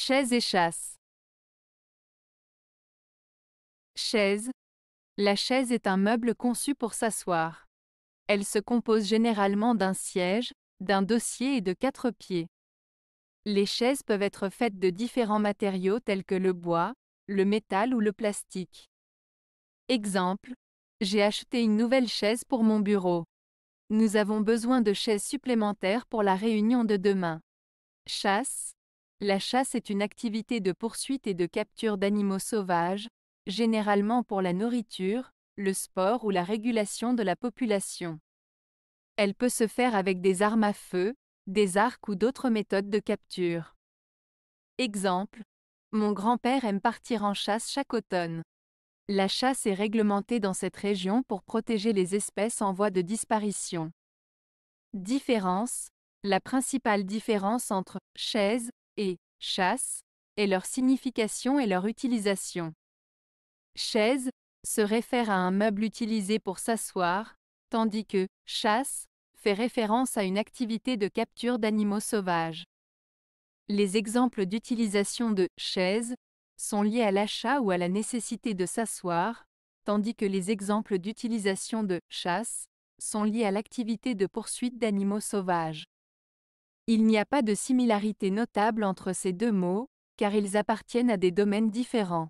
Chaise et chasse. Chaise. La chaise est un meuble conçu pour s'asseoir. Elle se compose généralement d'un siège, d'un dossier et de quatre pieds. Les chaises peuvent être faites de différents matériaux tels que le bois, le métal ou le plastique. Exemple. J'ai acheté une nouvelle chaise pour mon bureau. Nous avons besoin de chaises supplémentaires pour la réunion de demain. Chasse. La chasse est une activité de poursuite et de capture d'animaux sauvages, généralement pour la nourriture, le sport ou la régulation de la population. Elle peut se faire avec des armes à feu, des arcs ou d'autres méthodes de capture. Exemple. Mon grand-père aime partir en chasse chaque automne. La chasse est réglementée dans cette région pour protéger les espèces en voie de disparition. Différence. La principale différence entre chaise et chasse, et leur signification et leur utilisation. Chaise se réfère à un meuble utilisé pour s'asseoir, tandis que chasse fait référence à une activité de capture d'animaux sauvages. Les exemples d'utilisation de chaise sont liés à l'achat ou à la nécessité de s'asseoir, tandis que les exemples d'utilisation de chasse sont liés à l'activité de poursuite d'animaux sauvages. Il n'y a pas de similarité notable entre ces deux mots, car ils appartiennent à des domaines différents.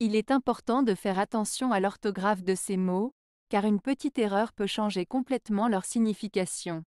Il est important de faire attention à l'orthographe de ces mots, car une petite erreur peut changer complètement leur signification.